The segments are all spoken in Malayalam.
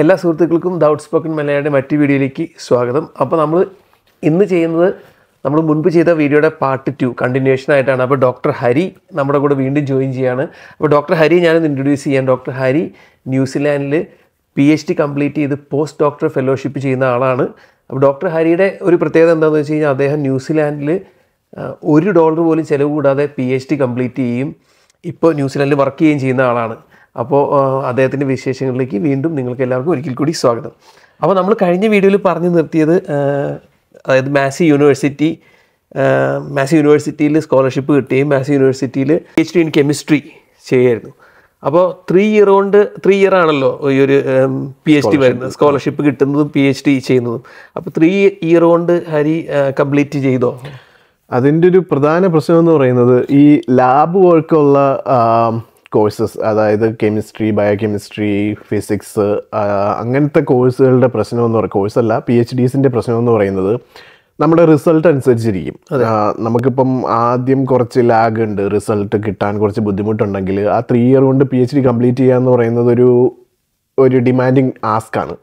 എല്ലാ സുഹൃത്തുക്കൾക്കും ഡൗട്ട് സ്പോക്കൺ മലയാളിയുടെ മറ്റു വീഡിയോയിലേക്ക് സ്വാഗതം അപ്പോൾ നമ്മൾ ഇന്ന് ചെയ്യുന്നത് നമ്മൾ മുൻപ് ചെയ്ത വീഡിയോയുടെ പാർട്ട് ടു കണ്ടിന്യൂഷൻ ആയിട്ടാണ് അപ്പോൾ ഡോക്ടർ ഹരി നമ്മുടെ കൂടെ വീണ്ടും ജോയിൻ ചെയ്യാണ് അപ്പോൾ ഡോക്ടർ ഹരി ഞാനൊന്ന് ഇൻട്രൊഡ്യൂസ് ചെയ്യാൻ ഡോക്ടർ ഹരി ന്യൂസിലാൻഡിൽ പി എച്ച് ഡി കംപ്ലീറ്റ് ചെയ്ത് പോസ്റ്റ് ഡോക്ടർ ഫെലോഷിപ്പ് ചെയ്യുന്ന ആളാണ് അപ്പോൾ ഡോക്ടർ ഹരിയുടെ ഒരു പ്രത്യേകത എന്താണെന്ന് വെച്ച് കഴിഞ്ഞാൽ അദ്ദേഹം ന്യൂസിലാൻഡിൽ ഒരു ഡോളർ പോലും ചിലവ് കൂടാതെ പി എച്ച് ഡി കംപ്ലീറ്റ് ചെയ്യും ഇപ്പോൾ ന്യൂസിലാൻഡിൽ വർക്ക് ചെയ്യുകയും ചെയ്യുന്ന ആളാണ് അപ്പോൾ അദ്ദേഹത്തിൻ്റെ വിശേഷങ്ങളിലേക്ക് വീണ്ടും നിങ്ങൾക്ക് എല്ലാവർക്കും ഒരിക്കൽ കൂടി സ്വാഗതം അപ്പോൾ നമ്മൾ കഴിഞ്ഞ വീഡിയോയിൽ പറഞ്ഞു നിർത്തിയത് അതായത് മാസി യൂണിവേഴ്സിറ്റി മാസി യൂണിവേഴ്സിറ്റിയിൽ സ്കോളർഷിപ്പ് കിട്ടുകയും മാസി യൂണിവേഴ്സിറ്റിയിൽ P H D in chemistry ചെയ്യായിരുന്നു അപ്പോൾ ത്രീ ഇയർ കൊണ്ട് ത്രീ ഇയർ ആണല്ലോ ഈ ഒരു പി എച്ച് ഡി വരുന്നത് സ്കോളർഷിപ്പ് കിട്ടുന്നതും പി എച്ച് ഡി ചെയ്യുന്നതും അപ്പോൾ ത്രീ ഇയർ കൊണ്ട് ഹരി കംപ്ലീറ്റ് ചെയ്തോ അതിൻ്റെ ഒരു പ്രധാന പ്രശ്നം എന്ന് പറയുന്നത് ഈ ലാബ് വർക്കുള്ള കോഴ്സസ് അതായത് കെമിസ്ട്രി ബയോകെമിസ്ട്രി ഫിസിക്സ് അങ്ങനത്തെ കോഴ്സുകളുടെ പ്രശ്നമെന്ന് പറയും കോഴ്സല്ല പി എച്ച് ഡീസിൻ്റെ പ്രശ്നമെന്ന് പറയുന്നത് നമ്മുടെ റിസൾട്ട് അനുസരിച്ചിരിക്കും നമുക്കിപ്പം ആദ്യം കുറച്ച് ലാഗ് ഉണ്ട് റിസൾട്ട് കിട്ടാൻ കുറച്ച് ബുദ്ധിമുട്ടുണ്ടെങ്കിൽ ആ ത്രീ ഇയർ കൊണ്ട് പി എച്ച് ഡി കംപ്ലീറ്റ് ചെയ്യുക എന്ന് പറയുന്നത് ഒരു ഒരു ഡിമാൻഡിങ് ആസ്ക് ആണ്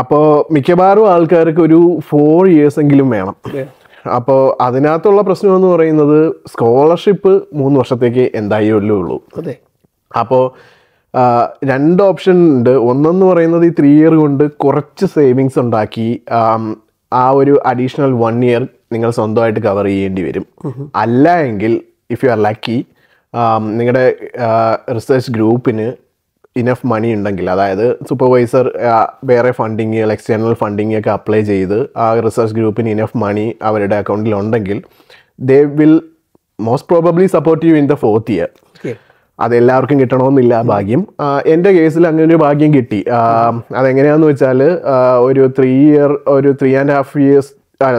അപ്പോൾ മിക്കവാറും ആൾക്കാർക്ക് ഒരു ഫോർ ഇയേഴ്സ് എങ്കിലും വേണം അപ്പോൾ അതിനകത്തുള്ള പ്രശ്നം എന്ന് പറയുന്നത് സ്കോളർഷിപ്പ് മൂന്ന് വർഷത്തേക്ക് എന്തായാലും ഉള്ളൂ അതെ അപ്പോൾ രണ്ട് ഓപ്ഷൻ ഉണ്ട് ഒന്നെന്ന് പറയുന്നത് ഈ ത്രീ ഇയർ കൊണ്ട് കുറച്ച് സേവിങ്സ് ഉണ്ടാക്കി ആ ഒരു അഡീഷണൽ വൺ ഇയർ നിങ്ങൾ സ്വന്തമായിട്ട് കവർ ചെയ്യേണ്ടി വരും അല്ല എങ്കിൽ ഇഫ് യു ആർ ലക്കി നിങ്ങളുടെ റിസർച്ച് ഗ്രൂപ്പിന് ഇനഫ് മണി ഉണ്ടെങ്കിൽ അതായത് സൂപ്പർവൈസർ വേറെ ഫണ്ടിങ് എക്സ്റ്റേണൽ ഫണ്ടിങ് ഒക്കെ അപ്ലൈ ചെയ്ത് ആ റിസർച്ച് ഗ്രൂപ്പിന് ഇനഫ് മണി അവരുടെ അക്കൗണ്ടിൽ ഉണ്ടെങ്കിൽ they will most probably support you in the fourth year അതെല്ലാവർക്കും കിട്ടണമെന്നില്ല ഭാഗ്യം എൻ്റെ കേസിൽ അങ്ങനെ ഒരു ഭാഗ്യം കിട്ടി അതെങ്ങനെയാണെന്ന് വെച്ചാൽ ഒരു ത്രീ ഇയർ ഒരു three and half years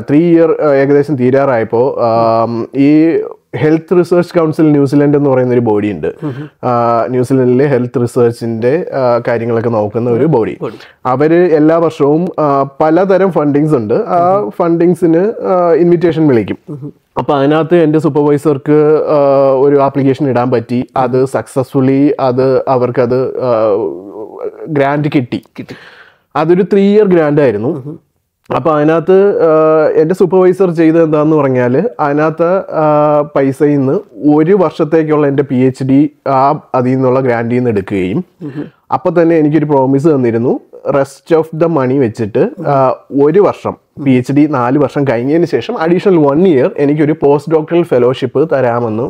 three year ഏകദേശം തീരാറായപ്പോൾ ഈ ഹെൽത്ത് റിസർച്ച് കൗൺസിൽ ന്യൂസിലൻഡ് എന്ന് പറയുന്ന ഒരു ബോഡി ഉണ്ട് ന്യൂസിലൻഡിലെ ഹെൽത്ത് റിസർച്ചിന്റെ കാര്യങ്ങളൊക്കെ നോക്കുന്ന ഒരു ബോഡി അവര് എല്ലാ വർഷവും പലതരം ഫണ്ടിങ്സ് ഉണ്ട് ആ ഫണ്ടിങ്സിന് ഇൻവിറ്റേഷൻ വിളിക്കും അപ്പോൾ അതിനകത്ത് എന്റെ സൂപ്പർവൈസർക്ക് ഒരു ആപ്ലിക്കേഷൻ ഇടാൻ പറ്റി അത് സക്സസ്ഫുള്ളി അത് അവർക്കത് ഗ്രാൻഡ് കിട്ടി കിട്ടി അതൊരു ത്രീ ഇയർ ഗ്രാൻഡ് ആയിരുന്നു അപ്പോൾ അതിനകത്ത് എൻ്റെ സൂപ്പർവൈസർ ചെയ്തത് എന്താണെന്ന് പറഞ്ഞാൽ അതിനകത്ത് പൈസയിൽ നിന്ന് ഒരു വർഷത്തേക്കുള്ള എൻ്റെ പി എച്ച് ഡി ആ അതിൽ നിന്നുള്ള ഗ്രാൻഡിൽ നിന്ന് എടുക്കുകയും അപ്പോൾ തന്നെ എനിക്കൊരു പ്രോമിസ് തന്നിരുന്നു റെസ്റ്റ് ഓഫ് ദ മണി വെച്ചിട്ട് ഒരു വർഷം പി എച്ച് ഡി നാല് വർഷം കഴിഞ്ഞതിന് ശേഷം അഡീഷണൽ വൺ ഇയർ എനിക്കൊരു പോസ്റ്റ് ഡോക്ടറൽ ഫെലോഷിപ്പ് തരാമെന്ന്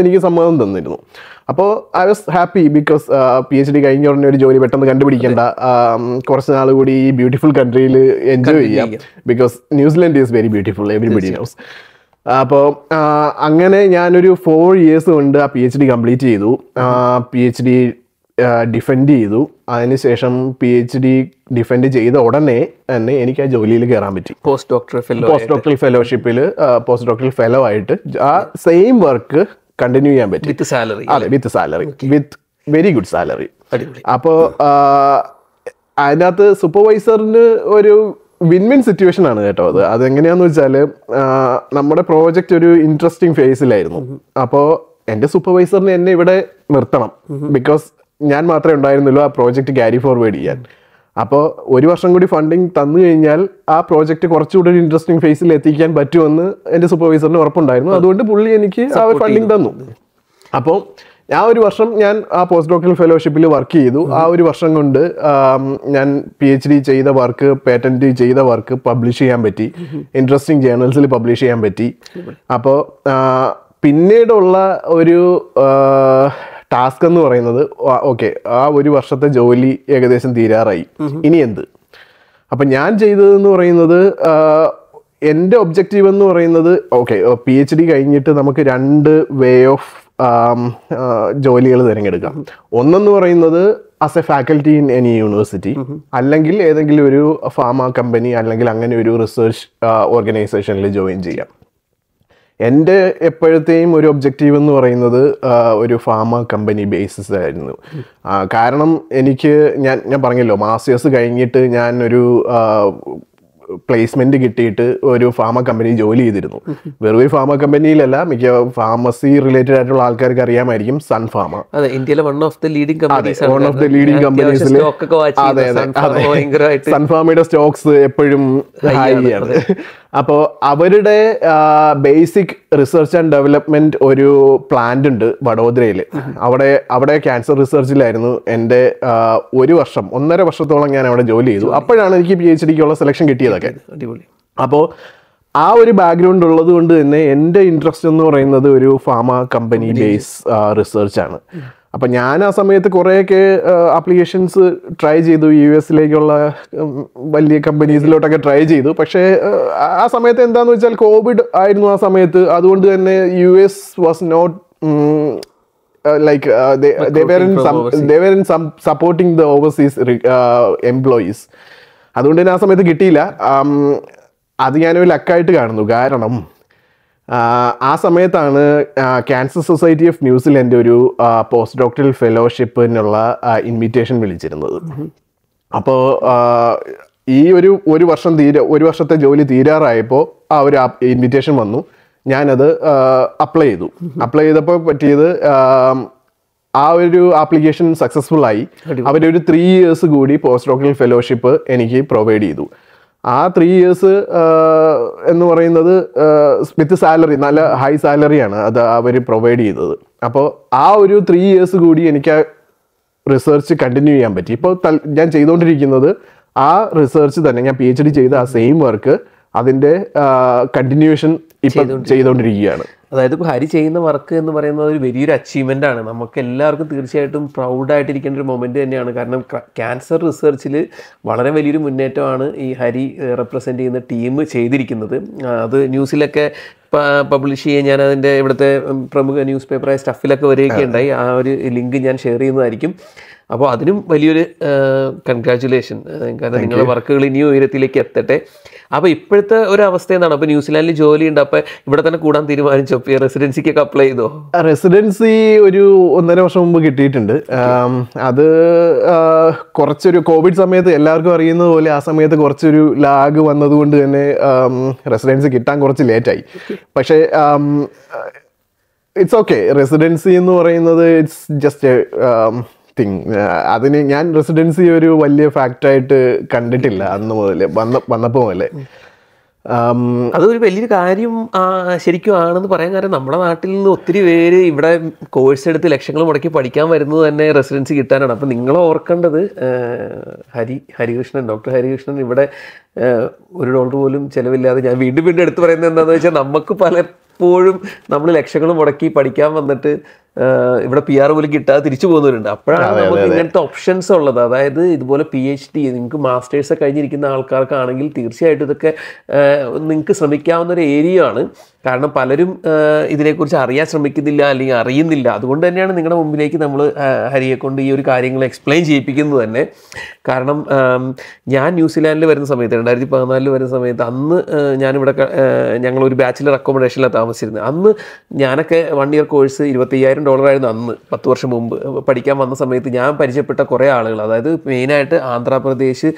എനിക്ക് സമ്മതം തന്നിരുന്നു അപ്പോൾ I was happy because P H D കഴിഞ്ഞ ഉടനെ ഒരു ജോലി പെട്ടെന്ന് കണ്ടുപിടിക്കേണ്ട um, കുറച്ച് നാൾ കൂടി ഈ ബ്യൂട്ടിഫുൾ കൺട്രിയിൽ എൻജോയ് ചെയ്യാം because New Zealand is very beautiful everybody knows അപ്പോൾ അങ്ങനെ ഞാനൊരു ഫോർ ഇയേഴ്സ് കൊണ്ട് ആ പി എച്ച് ഡി കംപ്ലീറ്റ് ചെയ്തു പി എച്ച് ഡി ഡിഫെൻഡ് ചെയ്തു അതിനുശേഷം പി എച്ച് ഡി ഡിഫെൻഡ് ചെയ്ത ഉടനെ തന്നെ എനിക്ക് ആ ജോലിയിൽ കയറാൻ പറ്റി പോസ്റ്റ് ഡോക്ടറൽ പോസ്റ്റ് ഡോക്ടറൽ ഫെലോഷിപ്പിൽ പോസ്റ്റ് ഡോക്ടറൽ ഫെലോ ആയിട്ട് ആ സെയിം വർക്ക് കണ്ടിന്യൂ ചെയ്യാൻ പറ്റും വിത്ത് സാലറി അതെ with salary with very good salary അപ്പോൾ അതിനകത്ത് സൂപ്പർവൈസറിന് ഒരു വിൻ വിൻ സിറ്റുവേഷൻ ആണ് കേട്ടോ അത് അതെങ്ങനെയാന്ന് വെച്ചാൽ നമ്മുടെ പ്രോജക്റ്റ് ഒരു ഇൻട്രസ്റ്റിംഗ് ഫേസിലായിരുന്നു അപ്പോൾ എൻ്റെ സൂപ്പർവൈസറിന് എന്നെ ഇവിടെ നിർത്തണം ബിക്കോസ് ഞാൻ മാത്രമേ ഉണ്ടായിരുന്നുള്ളൂ ആ പ്രോജക്റ്റ് ക്യാരി ഫോർവേഡ് ചെയ്യാൻ അപ്പോൾ ഒരു വർഷം കൂടി ഫണ്ടിങ് തന്നു കഴിഞ്ഞാൽ ആ പ്രോജക്റ്റ് കുറച്ചുകൂടി ഒരു ഇൻട്രസ്റ്റിംഗ് ഫേസിൽ എത്തിക്കാൻ പറ്റുമെന്ന് എൻ്റെ സൂപ്പർവൈസറിന് ഉറപ്പുണ്ടായിരുന്നു അതുകൊണ്ട് പുള്ളി എനിക്ക് ആ ഫണ്ടിങ് തന്നു അപ്പോൾ ആ ഒരു വർഷം ഞാൻ ആ പോസ്റ്റ് ഡോക്ടറൽ ഫെലോഷിപ്പിൽ വർക്ക് ചെയ്തു ആ ഒരു വർഷം കൊണ്ട് ഞാൻ പി എച്ച് ഡി ചെയ്ത വർക്ക് പേറ്റന്റ് ചെയ്ത വർക്ക് പബ്ലിഷ് ചെയ്യാൻ പറ്റി ഇൻട്രസ്റ്റിംഗ് ജേണൽസിൽ പബ്ലിഷ് ചെയ്യാൻ പറ്റി അപ്പോൾ പിന്നീടുള്ള ഒരു ടാസ്ക് എന്ന് പറയുന്നത് ഓക്കെ ആ ഒരു വർഷത്തെ ജോലി ഏകദേശം തീരാറായി ഇനി എന്ത് അപ്പം ഞാൻ ചെയ്തതെന്ന് പറയുന്നത് എൻ്റെ ഒബ്ജക്റ്റീവ് എന്ന് പറയുന്നത് ഓക്കെ പി എച്ച് ഡി കഴിഞ്ഞിട്ട് നമുക്ക് രണ്ട് വേ ഓഫ് ജോലികൾ തിരഞ്ഞെടുക്കാം ഒന്നെന്ന് പറയുന്നത് as a faculty in any university അല്ലെങ്കിൽ ഏതെങ്കിലും ഒരു ഫാമ കമ്പനി അല്ലെങ്കിൽ അങ്ങനെ ഒരു റിസർച്ച് ഓർഗനൈസേഷനിൽ ജോയിൻ ചെയ്യാം എൻ്റെ എപ്പോഴത്തെയും ഒരു ഒബ്ജക്റ്റീവ് എന്ന് പറയുന്നത് ഒരു ഫാമ കമ്പനി ബേസിസ് ആയിരുന്നു കാരണം എനിക്ക് ഞാൻ ഞാൻ പറഞ്ഞല്ലോ മാസ്റ്റേഴ്സ് കഴിഞ്ഞിട്ട് ഞാൻ ഒരു പ്ലേസ്മെന്റ് കിട്ടിയിട്ട് ഒരു ഫാർമ കമ്പനി ജോലി ചെയ്തിരുന്നു വെറും ഈ ഫാർമ കമ്പനിയിലല്ല മിക്ക ഫാർമസി റിലേറ്റഡ് ആയിട്ടുള്ള ആൾക്കാർക്ക് അറിയാമായിരിക്കും സൺ ഫാർമ അതെ ഇന്ത്യയിലെ one of the leading companies one of the leading കമ്പനീസിൽ അതെ അതെ സൺ ഫാർമയുടെ സ്റ്റോക്സ് എപ്പോഴും ഹൈ ആണ് അപ്പോൾ അവരുടെ ബേസിക് റിസർച്ച് ആൻഡ് ഡെവലപ്മെന്റ് ഒരു പ്ലാന്റ് ഉണ്ട് വഡോദരയിൽ അവിടെ അവിടെ ക്യാൻസർ റിസർച്ചിലായിരുന്നു എൻ്റെ ഒരു വർഷം ഒന്നര വർഷത്തോളം ഞാൻ അവിടെ ജോലി ചെയ്തു അപ്പോഴാണ് എനിക്ക് പി എച്ച് ഡിക്കുള്ള സെലക്ഷൻ കിട്ടിയതൊക്കെ അപ്പോൾ ആ ഒരു ബാക്ക്ഗ്രൗണ്ട് ഉള്ളത് കൊണ്ട് തന്നെ എൻ്റെ ഇൻട്രസ്റ്റ് എന്ന് പറയുന്നത് ഒരു ഫാർമ കമ്പനി ബേസ് റിസർച്ച് ആണ് അപ്പം ഞാൻ ആ സമയത്ത് കുറേയൊക്കെ ആപ്ലിക്കേഷൻസ് ട്രൈ ചെയ്തു യു എസിലേക്കുള്ള വലിയ കമ്പനീസിലോട്ടൊക്കെ ട്രൈ ചെയ്തു പക്ഷേ ആ സമയത്ത് എന്താണെന്ന് വെച്ചാൽ കോവിഡ് ആയിരുന്നു ആ സമയത്ത് അതുകൊണ്ട് തന്നെ U S was not like supporting the overseas employees അതുകൊണ്ട് തന്നെ ആ സമയത്ത് കിട്ടിയില്ല അത് ഞാനൊരു ലക്കായിട്ട് കാണുന്നു കാരണം ആ സമയത്താണ് ക്യാൻസർ സൊസൈറ്റി ഓഫ് ന്യൂസിലൻഡ് ഒരു പോസ്റ്റ് ഡോക്ടറൽ ഫെലോഷിപ്പിനുള്ള ഇൻവിറ്റേഷൻ വിളിച്ചിരുന്നത് അപ്പോൾ ഈ ഒരു ഒരു വർഷം തീരെ ഒരു വർഷത്തെ ജോലി തീരാറായപ്പോൾ ആ ഒരു ഇൻവിറ്റേഷൻ വന്നു ഞാനത് അപ്ലൈ ചെയ്തു അപ്ലൈ ചെയ്തപ്പോൾ പറ്റിയത് ആ ഒരു ആപ്ലിക്കേഷൻ സക്സസ്ഫുൾ ആയി അവരൊരു ത്രീ ഇയേഴ്സ് കൂടി പോസ്റ്റ് ഡോക്ടറൽ ഫെലോഷിപ്പ് എനിക്ക് പ്രൊവൈഡ് ചെയ്തു ആ ത്രീ ഇയേഴ്സ് എന്ന് പറയുന്നത് വിത്ത് സാലറി നല്ല ഹൈ സാലറിയാണ് അത് അവർ പ്രൊവൈഡ് ചെയ്തത് അപ്പോൾ ആ ഒരു ത്രീ ഇയേഴ്സ് കൂടി എനിക്ക് റിസർച്ച് കണ്ടിന്യൂ ചെയ്യാൻ പറ്റി ഇപ്പോൾ ഞാൻ ചെയ്തുകൊണ്ടിരിക്കുന്നത് ആ റിസർച്ച് തന്നെ ഞാൻ പി എച്ച് ഡി ചെയ്ത ആ സെയിം വർക്ക് അതിൻ്റെ കണ്ടിന്യൂഷൻ ഇപ്പം ചെയ്തുകൊണ്ടിരിക്കുകയാണ് അതായത് ഇപ്പോൾ ഹരി ചെയ്യുന്ന വർക്ക് എന്ന് പറയുന്നത് ഒരു വലിയൊരു അച്ചീവ്മെൻ്റ് ആണ് നമുക്ക് എല്ലാവർക്കും തീർച്ചയായിട്ടും പ്രൗഡായിട്ടിരിക്കേണ്ട ഒരു മൊമെൻറ്റ് തന്നെയാണ് കാരണം ക്യാൻസർ റിസർച്ചിൽ വളരെ വലിയൊരു മുന്നേറ്റമാണ് ഈ ഹരി റെപ്രസെൻ്റ് ചെയ്യുന്ന ടീം ചെയ്തിരിക്കുന്നത് അത് ന്യൂസിലൊക്കെ പബ്ലിഷ് ചെയ്യാൻ ഞാൻ അതിൻ്റെ ഇവിടുത്തെ പ്രമുഖ ന്യൂസ് പേപ്പറായ സ്റ്റഫിലൊക്കെ വരികയൊക്കെ ഉണ്ടായി ആ ഒരു ലിങ്ക് ഞാൻ ഷെയർ ചെയ്യുന്നതായിരിക്കും അപ്പോൾ അതിനും വലിയൊരു കൺഗ്രാചുലേഷൻ കാരണം നിങ്ങളുടെ വർക്കുകൾ ഇനിയും ഉയരത്തിലേക്ക് എത്തട്ടെ അപ്പോൾ ഇപ്പോഴത്തെ ഒരു അവസ്ഥ എന്താണ് അപ്പോൾ ന്യൂസിലാൻഡിൽ ജോലിയുണ്ട് അപ്പോൾ ഇവിടെ തന്നെ കൂടാൻ തീരുമാനിച്ചോ ഈ റെസിഡൻസിക്കൊക്കെ അപ്ലൈ ചെയ്തോ റെസിഡൻസി ഒരു ഒന്നര വർഷം മുമ്പ് കിട്ടിയിട്ടുണ്ട് അത് കുറച്ചൊരു കോവിഡ് സമയത്ത് എല്ലാവർക്കും അറിയുന്നത് പോലെ ആ സമയത്ത് കുറച്ചൊരു ലാഗ് വന്നതുകൊണ്ട് തന്നെ റെസിഡൻസി കിട്ടാൻ കുറച്ച് ലേറ്റായി പക്ഷേ ഇറ്റ്സ് ഓക്കെ റെസിഡൻസി എന്ന് പറയുന്നത് ഇറ്റ്സ് ജസ്റ്റ് തിങ് അതിന് ഞാൻ റെസിഡൻസി ഒരു വലിയ ഫാക്ടറായിട്ട് കണ്ടിട്ടില്ല അന്ന് മുതൽ വന്ന വന്നപ്പോൾ മുതലേ അതൊരു വലിയൊരു കാര്യം ശരിക്കും ആണെന്ന് പറയാൻ കാരണം നമ്മുടെ നാട്ടിൽ നിന്ന് ഒത്തിരി പേര് ഇവിടെ കോഴ്സ് എടുത്ത് ലക്ഷങ്ങൾ മുടക്കി പഠിക്കാൻ വരുന്നത് തന്നെ റെസിഡൻസി കിട്ടാനാണ് അപ്പം നിങ്ങൾ ഓർക്കേണ്ടത് ഹരി ഹരികൃഷ്ണൻ ഡോക്ടർ ഹരികൃഷ്ണൻ ഇവിടെ ഒരു ഡോളർ പോലും ചിലവില്ലാതെ ഞാൻ വീണ്ടും വീണ്ടും എടുത്തു പറയുന്നത് എന്താണെന്ന് വെച്ചാൽ നമുക്ക് പലപ്പോഴും നമ്മൾ ലക്ഷങ്ങൾ മുടക്കി പഠിക്കാൻ വന്നിട്ട് ഇവിടെ പി ആർ പോലും കിട്ടാതെ തിരിച്ചു പോകുന്നവരുണ്ട് അപ്പോഴാണ് നമുക്ക് ഇങ്ങനത്തെ ഓപ്ഷൻസ് ഉള്ളത് അതായത് ഇതുപോലെ പി എച്ച് ഡി നിങ്ങൾക്ക് മാസ്റ്റേഴ്സ് കഴിഞ്ഞിരിക്കുന്ന ആൾക്കാർക്കാണെങ്കിൽ തീർച്ചയായിട്ടും ഇതൊക്കെ നിങ്ങൾക്ക് ശ്രമിക്കാവുന്ന ഒരു ഏരിയ ആണ് കാരണം പലരും ഇതിനെക്കുറിച്ച് അറിയാൻ ശ്രമിക്കുന്നില്ല അല്ലെങ്കിൽ അറിയുന്നില്ല അതുകൊണ്ട് തന്നെയാണ് നിങ്ങളുടെ മുമ്പിലേക്ക് നമ്മൾ ഹരിയെ കൊണ്ട് ഈ ഒരു കാര്യങ്ങൾ എക്സ്പ്ലെയിൻ ചെയ്യിപ്പിക്കുന്നത് തന്നെ കാരണം ഞാൻ ന്യൂസിലാൻഡിൽ വരുന്ന സമയത്ത് രണ്ടായിരത്തി പതിനാലിൽ വരുന്ന സമയത്ത് അന്ന് ഞാനിവിടെ ഞങ്ങൾ ഒരു ബാച്ചിലർ അക്കോമഡേഷനിലാണ് താമസിച്ചിരുന്നത് അന്ന് ഞാനൊക്കെ വൺ ഇയർ കോഴ്സ് ഇരുപത്തയ്യായിരം ആയിരുന്നു അന്ന് പത്ത് വർഷം മുമ്പ് പഠിക്കാൻ വന്ന സമയത്ത് ഞാൻ പരിചയപ്പെട്ട കുറേ ആളുകൾ അതായത് മെയിനായിട്ട് ആന്ധ്രാപ്രദേശ്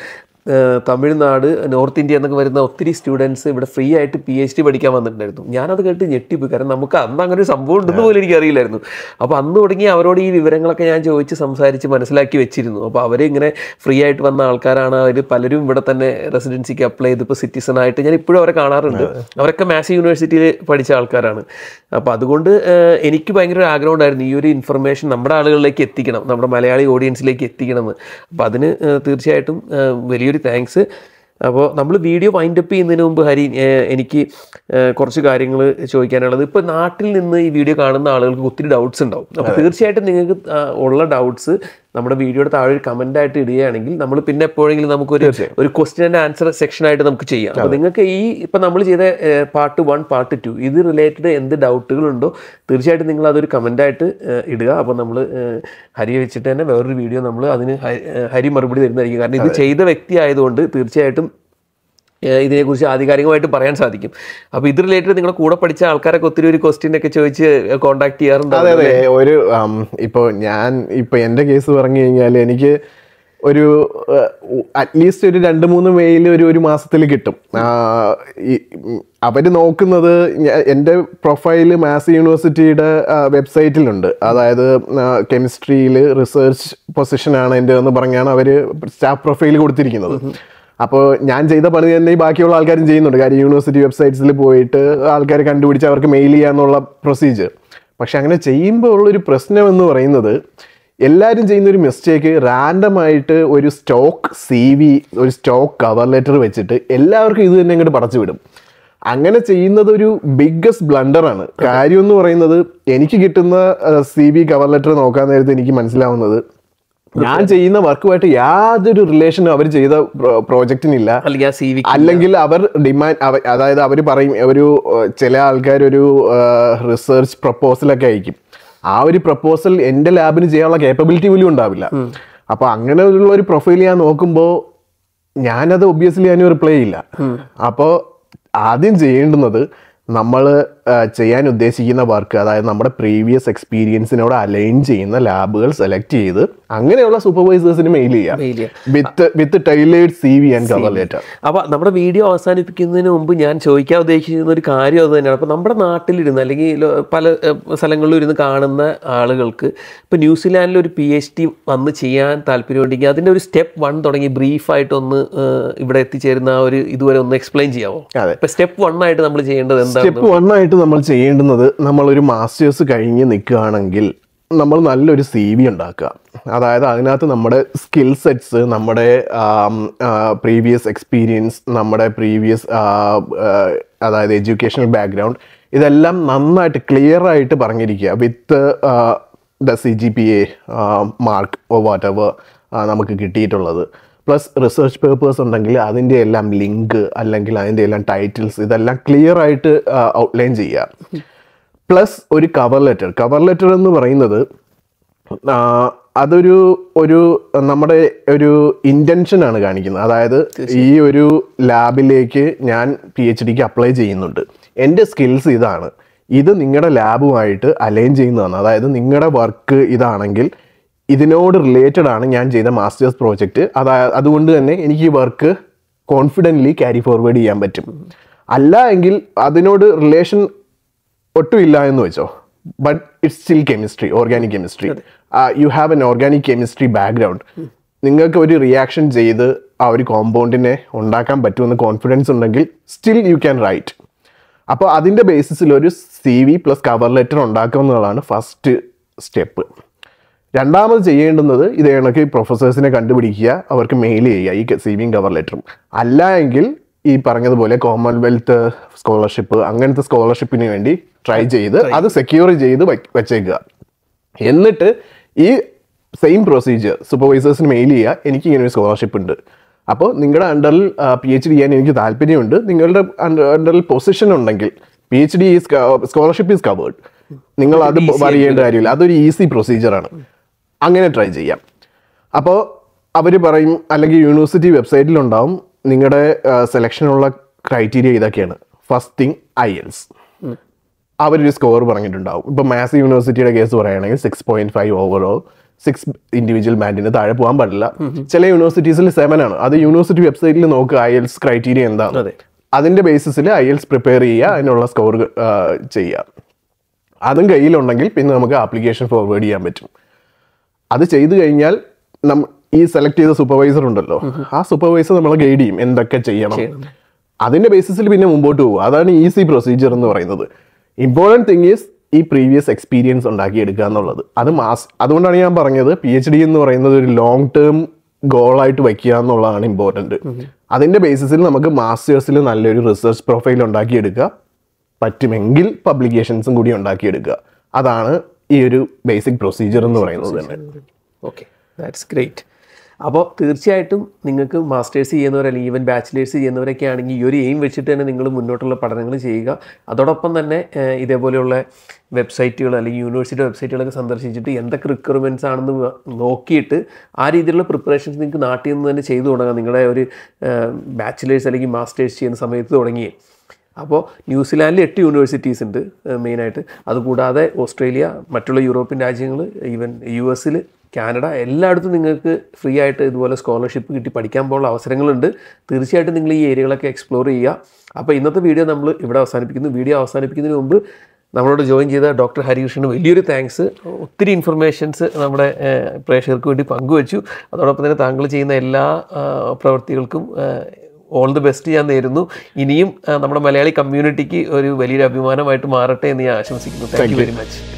തമിഴ്നാട് നോർത്ത് ഇന്ത്യ എന്നൊക്കെ വരുന്ന ഒത്തിരി സ്റ്റുഡൻസ് ഇവിടെ ഫ്രീ ആയിട്ട് പി എച്ച് ഡി പഠിക്കാൻ വന്നിട്ടുണ്ടായിരുന്നു ഞാനത് കേട്ട് ഞെട്ടിപ്പോയി കാരണം നമുക്ക് അന്ന് അങ്ങനെ ഒരു സംഭവം ഉണ്ടെന്ന് പോലും എനിക്ക് അറിയില്ലായിരുന്നു അപ്പോൾ അന്ന് തുടങ്ങി അവരോട് ഈ വിവരങ്ങളൊക്കെ ഞാൻ ചോദിച്ച് സംസാരിച്ച് മനസ്സിലാക്കി വെച്ചിരുന്നു അപ്പോൾ അവർ ഇങ്ങനെ ഫ്രീ ആയിട്ട് വന്ന ആൾക്കാരാണ് അവർ പലരും ഇവിടെ തന്നെ റെസിഡൻസിക്ക് അപ്ലൈ ചെയ്ത് ഇപ്പോൾ സിറ്റിസൺ ആയിട്ട് ഞാൻ ഇപ്പോഴും അവരെ കാണാറുണ്ട് അവരൊക്കെ മാസി യൂണിവേഴ്സിറ്റിയിൽ പഠിച്ച ആൾക്കാരാണ് അപ്പോൾ അതുകൊണ്ട് എനിക്ക് ഭയങ്കര ഒരു ആഗ്രഹം ഉണ്ടായിരുന്നു ഈ ഒരു ഇൻഫർമേഷൻ നമ്മുടെ ആളുകളിലേക്ക് എത്തിക്കണം നമ്മുടെ മലയാളി ഓഡിയൻസിലേക്ക് എത്തിക്കണം അപ്പോൾ അതിന് തീർച്ചയായിട്ടും വലിയൊരു ഒത്തിരി താങ്ക്സ് അപ്പോൾ നമ്മൾ വീഡിയോ വൈൻഡ് അപ്പ് ചെയ്യുന്നതിന് മുമ്പ് ഹരി എനിക്ക് കുറച്ച് കാര്യങ്ങൾ ചോദിക്കാനുള്ളത് ഇപ്പോൾ നാട്ടിൽ നിന്ന് ഈ വീഡിയോ കാണുന്ന ആളുകൾക്ക് ഒത്തിരി ഡൗട്ട്സ് ഉണ്ടാവും അപ്പോൾ തീർച്ചയായിട്ടും നിങ്ങൾക്ക് ഉള്ള ഡൗട്ട്സ് നമ്മുടെ വീഡിയോയുടെ താഴെ ഒരു കമന്റ് ആയിട്ട് ഇടുകയാണെങ്കിൽ നമ്മൾ പിന്നെ എപ്പോഴെങ്കിലും നമുക്ക് ഒരു ക്വസ്റ്റ്യൻ ആൻഡ് ആൻസർ സെക്ഷൻ ആയിട്ട് നമുക്ക് ചെയ്യാം അപ്പോൾ നിങ്ങൾക്ക് ഈ ഇപ്പൊ നമ്മൾ ചെയ്ത പാർട്ട് വൺ പാർട്ട് ടു ഇത് റിലേറ്റഡ് എന്ത് ഡൗട്ടുകൾ ഉണ്ടോ തീർച്ചയായിട്ടും നിങ്ങൾ അതൊരു കമന്റ് ആയിട്ട് ഇടുക അപ്പോൾ നമ്മൾ ഹരി വെച്ചിട്ട് തന്നെ വേറൊരു വീഡിയോ നമ്മൾ അതിന് ഹരി മറുപടി തരുന്നതായിരിക്കും കാരണം ഇത് ചെയ്ത വ്യക്തി ആയതുകൊണ്ട് തീർച്ചയായിട്ടും ഇതിനെക്കുറിച്ച് ആധികാരികമായിട്ട് പറയാൻ സാധിക്കും അപ്പോൾ ഇത് റിലേറ്റഡ് നിങ്ങൾ കൂടെ പഠിച്ച ആൾക്കാരൊക്കെ ഒത്തിരി ഒരു ക്വസ്റ്റ്യൻ ഒക്കെ ചോദിച്ച് കോൺടാക്ട് ചെയ്യാറുണ്ട് അതെ അതെ ഒരു ഇപ്പോൾ ഞാൻ ഇപ്പോൾ എൻ്റെ കേസ് പറഞ്ഞു കഴിഞ്ഞാൽ എനിക്ക് ഒരു അറ്റ്ലീസ്റ്റ് ഒരു രണ്ട് മൂന്ന് മെയിൽ ഒരു ഒരു മാസത്തിൽ കിട്ടും അവർ നോക്കുന്നത് എൻ്റെ പ്രൊഫൈൽ മാസ് യൂണിവേഴ്സിറ്റിയുടെ വെബ്സൈറ്റിലുണ്ട് അതായത് കെമിസ്ട്രിയിൽ റിസർച്ച് പൊസിഷനാണ് എൻ്റെ എന്ന് പറഞ്ഞാണ് അവർ സ്റ്റാഫ് പ്രൊഫൈൽ കൊടുത്തിരിക്കുന്നത് അപ്പോൾ ഞാൻ ചെയ്ത പണി തന്നെ ബാക്കിയുള്ള ആൾക്കാരും ചെയ്യുന്നുണ്ട് കാര്യം യൂണിവേഴ്സിറ്റി വെബ്സൈറ്റ്സിൽ പോയിട്ട് ആൾക്കാരെ കണ്ടുപിടിച്ച് അവർക്ക് മെയിൽ ചെയ്യാന്നുള്ള പ്രൊസീജിയർ പക്ഷെ അങ്ങനെ ചെയ്യുമ്പോൾ ഉള്ളൊരു പ്രശ്നം എന്ന് പറയുന്നത് എല്ലാവരും ചെയ്യുന്ന ഒരു മിസ്റ്റേക്ക് റാൻഡമായിട്ട് ഒരു സ്റ്റോക്ക് സി വി ഒരു സ്റ്റോക്ക് കവർ ലെറ്റർ വെച്ചിട്ട് എല്ലാവർക്കും ഇത് തന്നെ അങ്ങോട്ട് പടച്ചു വിടും അങ്ങനെ ചെയ്യുന്നത് ഒരു ബിഗ്ഗസ്റ്റ് ബ്ലണ്ടറാണ് കാര്യം എന്ന് പറയുന്നത് എനിക്ക് കിട്ടുന്ന സി വി കവർ ലെറ്റർ നോക്കാൻ നേരത്തെ എനിക്ക് മനസ്സിലാവുന്നത് ഞാൻ ചെയ്യുന്ന വർക്കുമായിട്ട് യാതൊരു റിലേഷനും അവർ ചെയ്ത പ്രോജക്റ്റിനില്ല അല്ലെങ്കിൽ അവർ ഡിമാൻഡ് അതായത് അവർ പറയും ഒരു ചില ആൾക്കാർ ഒരു റിസർച്ച് പ്രപ്പോസലൊക്കെ അയക്കും ആ ഒരു പ്രപ്പോസൽ എൻ്റെ ലാബിന് ചെയ്യാനുള്ള കേപ്പബിലിറ്റി പോലും ഉണ്ടാവില്ല അപ്പൊ ഉള്ള ഒരു പ്രൊഫൈൽ ഞാൻ നോക്കുമ്പോൾ ഞാനത് ഒബ്വിയസ്ലി ഞാൻ റിപ്ലൈ ചെയ്യില്ല അപ്പോൾ ആദ്യം ചെയ്യേണ്ടുന്നത് നമ്മൾ ചെയ്യാൻ ഉദ്ദേശിക്കുന്ന വർക്ക് അതായത് നമ്മുടെ പ്രീവിയസ് എക്സ്പീരിയൻസിനോട് അലൈൻ ചെയ്യുന്ന ലാബുകൾ സെലക്ട് ചെയ്ത് അങ്ങനെയുള്ള സൂപ്പർവൈസേഴ്സിന് മെയിൽ ചെയ്യാം with with tailored C V and cover letter അപ്പോൾ നമ്മുടെ വീഡിയോ അവസാനിപ്പിക്കുന്നതിന് മുമ്പ് ഞാൻ ചോദിക്കാൻ ഉദ്ദേശിക്കുന്ന ഒരു കാര്യം അത് തന്നെയാണ് അപ്പോൾ നമ്മുടെ നാട്ടിലിരുന്ന് അല്ലെങ്കിൽ പല സ്ഥലങ്ങളിലും ഇരുന്ന് കാണുന്ന ആളുകൾക്ക് ഇപ്പോൾ ന്യൂസിലാൻഡിൽ ഒരു പി എച്ച് ഡി വന്ന് ചെയ്യാൻ താല്പര്യമുണ്ടെങ്കിൽ അതിൻ്റെ ഒരു സ്റ്റെപ്പ് വൺ തുടങ്ങി ബ്രീഫായിട്ടൊന്ന് ഇവിടെ എത്തിച്ചേരുന്ന ആ ഒരു ഇതുവരെ ഒന്ന് എക്സ്പ്ലെയിൻ ചെയ്യാമോ അതെ ഇപ്പോൾ സ്റ്റെപ്പ് വൺ ആയിട്ട് നമ്മൾ ചെയ്യേണ്ടത് എന്താ സ്റ്റെപ്പ് വൺ ആയിട്ട് നമ്മൾ ചെയ്യേണ്ടുന്നത് നമ്മളൊരു മാസ്റ്റേഴ്സ് കഴിഞ്ഞ് നിൽക്കുകയാണെങ്കിൽ നമ്മൾ നല്ലൊരു സി വി ഉണ്ടാക്കുക അതായത് അതിനകത്ത് നമ്മുടെ സ്കിൽ സെറ്റ്സ് നമ്മുടെ പ്രീവിയസ് എക്സ്പീരിയൻസ് നമ്മുടെ പ്രീവിയസ് അതായത് എഡ്യൂക്കേഷണൽ ബാക്ക്ഗ്രൗണ്ട് ഇതെല്ലാം നന്നായിട്ട് ക്ലിയർ ആയിട്ട് പറഞ്ഞിരിക്കുക with the C G P A mark or whatever നമുക്ക് കിട്ടിയിട്ടുള്ളത് പ്ലസ് റിസർച്ച് പേപ്പേഴ്സ് ഉണ്ടെങ്കിൽ അതിൻ്റെ എല്ലാം ലിങ്ക് അല്ലെങ്കിൽ അതിൻ്റെ എല്ലാം ടൈറ്റിൽസ് ഇതെല്ലാം ക്ലിയർ ആയിട്ട് ഔട്ട്ലൈൻ ചെയ്യുക പ്ലസ് ഒരു കവർ ലെറ്റർ കവർ ലെറ്റർ എന്ന് പറയുന്നത് അതൊരു ഒരു നമ്മുടെ ഒരു ആണ് കാണിക്കുന്നത് അതായത് ഈ ഒരു ലാബിലേക്ക് ഞാൻ പി എച്ച് ഡിക്ക് അപ്ലൈ ചെയ്യുന്നുണ്ട് എൻ്റെ സ്കിൽസ് ഇതാണ് ഇത് നിങ്ങളുടെ ലാബുമായിട്ട് അലൈൻ ചെയ്യുന്നതാണ് അതായത് നിങ്ങളുടെ വർക്ക് ഇതാണെങ്കിൽ ഇതിനോട് റിലേറ്റഡ് ആണ് ഞാൻ ചെയ്ത മാസ്റ്റേഴ്സ് പ്രോജക്റ്റ് അതാ അതുകൊണ്ട് തന്നെ എനിക്ക് ഈ വർക്ക് കോൺഫിഡൻ്റ്ലി ക്യാരി ഫോർവേഡ് ചെയ്യാൻ പറ്റും അല്ല എങ്കിൽ അതിനോട് റിലേഷൻ ഒട്ടുമില്ല എന്ന് വെച്ചോ but it's still chemistry organic chemistry you have an organic chemistry background നിങ്ങൾക്ക് ഒരു റിയാക്ഷൻ ചെയ്ത് ആ ഒരു കോമ്പൗണ്ടിനെ ഉണ്ടാക്കാൻ പറ്റുമെന്ന് കോൺഫിഡൻസ് ഉണ്ടെങ്കിൽ സ്റ്റിൽ യു ക്യാൻ റൈറ്റ് അപ്പോൾ അതിൻ്റെ ബേസിസിൽ ഒരു C V plus cover letter ഉണ്ടാക്കുക എന്നുള്ളതാണ് ഫസ്റ്റ് സ്റ്റെപ്പ് രണ്ടാമത് ചെയ്യേണ്ടുന്നത് ഇതേ ഇണക്കി പ്രൊഫസേഴ്സിനെ കണ്ടുപിടിക്കുക അവർക്ക് മെയിൽ ചെയ്യുക ഈ സേവിങ് കവർ ലെറ്ററും അല്ല എങ്കിൽ ഈ പറഞ്ഞതുപോലെ കോമൺവെൽത്ത് സ്കോളർഷിപ്പ് അങ്ങനത്തെ സ്കോളർഷിപ്പിന് വേണ്ടി ട്രൈ ചെയ്ത് അത് സെക്യൂർ ചെയ്ത് വെച്ചേക്കുക എന്നിട്ട് ഈ സെയിം പ്രൊസീജിയർ സൂപ്പർവൈസേഴ്സിന് മെയിൽ ചെയ്യുക എനിക്ക് ഇങ്ങനെ ഒരു സ്കോളർഷിപ്പ് ഉണ്ട് അപ്പോൾ നിങ്ങളുടെ അണ്ടറിൽ പി എച്ച് ഡി ചെയ്യാൻ എനിക്ക് താല്പര്യമുണ്ട് നിങ്ങളുടെ അണ്ടറിൽ പൊസിഷൻ ഉണ്ടെങ്കിൽ P H D scholarship is covered നിങ്ങൾ അത് അറിയേണ്ട കാര്യമില്ല അതൊരു ഈസി ആണ് അങ്ങനെ ട്രൈ ചെയ്യാം അപ്പോൾ അവർ പറയും അല്ലെങ്കിൽ യൂണിവേഴ്സിറ്റി വെബ്സൈറ്റിലുണ്ടാവും നിങ്ങളുടെ സെലക്ഷനുള്ള ക്രൈറ്റീരിയ ഇതൊക്കെയാണ് ഫസ്റ്റ് തിങ് ഐ എൽസ് അവരൊരു സ്കോർ പറഞ്ഞിട്ടുണ്ടാവും ഇപ്പോൾ മാസ് യൂണിവേഴ്സിറ്റിയുടെ കേസ് പറയുകയാണെങ്കിൽ six point five overall six individual ബാൻഡിന് താഴെ പോകാൻ പാടില്ല ചില യൂണിവേഴ്സിറ്റീസിൽ സെവൻ ആണ് അത് യൂണിവേഴ്സിറ്റി വെബ്സൈറ്റിൽ നോക്കുക ഐ എൽസ് ക്രൈറ്റീരിയ എന്താണ് അതിൻ്റെ ബേസിസിൽ ഐ എൽസ് പ്രിപ്പയർ ചെയ്യുക അതിനുള്ള സ്കോർ ചെയ്യുക അതും കയ്യിലുണ്ടെങ്കിൽ പിന്നെ നമുക്ക് ആപ്ലിക്കേഷൻ ഫോർവേഡ് ചെയ്യാൻ പറ്റും അത് ചെയ്തു കഴിഞ്ഞാൽ നം ഈ സെലക്ട് ചെയ്ത സൂപ്പർവൈസർ ഉണ്ടല്ലോ ആ സൂപ്പർവൈസർ നമ്മൾ ഗൈഡ് ചെയ്യും എന്തൊക്കെ ചെയ്യണം അതിന്റെ ബേസിസിൽ പിന്നെ മുമ്പോട്ട് പോകും അതാണ് ഈസി പ്രൊസീജിയർ എന്ന് പറയുന്നത് ഇമ്പോർട്ടൻറ്റ് തിങ് ഈസ് ഈ പ്രീവിയസ് എക്സ്പീരിയൻസ് എടുക്കുക എന്നുള്ളത് അത് മാസ് അതുകൊണ്ടാണ് ഞാൻ പറഞ്ഞത് പി എച്ച് ഡി എന്ന് പറയുന്നത് ഒരു ലോങ് ടേം ഗോളായിട്ട് വയ്ക്കുക എന്നുള്ളതാണ് ഇമ്പോർട്ടൻറ്റ് അതിൻ്റെ ബേസിസിൽ നമുക്ക് മാസ്റ്റേഴ്സിൽ നല്ലൊരു റിസർച്ച് പ്രൊഫൈൽ ഉണ്ടാക്കിയെടുക്കുക പറ്റുമെങ്കിൽ പബ്ലിക്കേഷൻസും കൂടി ഉണ്ടാക്കിയെടുക്കുക അതാണ് ഈ ഒരു ബേസിക് പ്രൊസീജിയർ എന്ന് പറയുന്നത് തന്നെ ഓക്കെ ദാറ്റ്സ് ഗ്രേറ്റ് അപ്പോൾ തീർച്ചയായിട്ടും നിങ്ങൾക്ക് മാസ്റ്റേഴ്സ് ചെയ്യുന്നവർ അല്ലെങ്കിൽ ഈവൻ ബാച്ചിലേഴ്സ് ചെയ്യുന്നവരൊക്കെ ആണെങ്കിൽ ഈ ഒരു എയിം വെച്ചിട്ട് തന്നെ നിങ്ങൾ മുന്നോട്ടുള്ള പഠനങ്ങൾ ചെയ്യുക അതോടൊപ്പം തന്നെ ഇതേപോലെയുള്ള വെബ്സൈറ്റുകൾ അല്ലെങ്കിൽ യൂണിവേഴ്സിറ്റി വെബ്സൈറ്റുകളൊക്കെ സന്ദർശിച്ചിട്ട് എന്തൊക്കെ റിക്വയർമെൻറ്റ്സ് ആണെന്ന് നോക്കിയിട്ട് ആ രീതിയിലുള്ള പ്രിപ്പറേഷൻസ് നിങ്ങൾക്ക് നാട്ടിൽ നിന്ന് തന്നെ ചെയ്തു തുടങ്ങാം നിങ്ങളുടെ ഒരു ബാച്ചിലേഴ്സ് അല്ലെങ്കിൽ മാസ്റ്റേഴ്സ് ചെയ്യുന്ന സമയത്ത് തുടങ്ങിയേ അപ്പോൾ ന്യൂസിലാൻഡിൽ എട്ട് യൂണിവേഴ്സിറ്റീസ് ഉണ്ട് മെയിനായിട്ട് അതുകൂടാതെ ഓസ്ട്രേലിയ മറ്റുള്ള യൂറോപ്യൻ രാജ്യങ്ങൾ ഈവൻ യു എസിൽ കാനഡ എല്ലായിടത്തും നിങ്ങൾക്ക് ഫ്രീ ആയിട്ട് ഇതുപോലെ സ്കോളർഷിപ്പ് കിട്ടി പഠിക്കാൻ പോലുള്ള അവസരങ്ങളുണ്ട് തീർച്ചയായിട്ടും നിങ്ങൾ ഈ ഏരിയകളൊക്കെ എക്സ്പ്ലോർ ചെയ്യുക അപ്പോൾ ഇന്നത്തെ വീഡിയോ നമ്മൾ ഇവിടെ അവസാനിപ്പിക്കുന്നു വീഡിയോ അവസാനിപ്പിക്കുന്നതിന് മുമ്പ് നമ്മളോട് ജോയിൻ ചെയ്ത ഡോക്ടർ ഹരികൃഷ്ണന് വലിയൊരു താങ്ക്സ് ഒത്തിരി ഇൻഫർമേഷൻസ് നമ്മുടെ പ്രേക്ഷകർക്ക് വേണ്ടി പങ്കുവച്ചു അതോടൊപ്പം തന്നെ താങ്കൾ ചെയ്യുന്ന എല്ലാ പ്രവൃത്തികൾക്കും ഓൾ ദി ബെസ്റ്റ് ഞാൻ നേരുന്നു ഇനിയും നമ്മുടെ മലയാളി കമ്മ്യൂണിറ്റിക്ക് ഒരു വലിയൊരു അഭിമാനമായിട്ട് മാറട്ടെ എന്ന് ഞാൻ ആശംസിക്കുന്നു താങ്ക് യു വെരി മച്ച്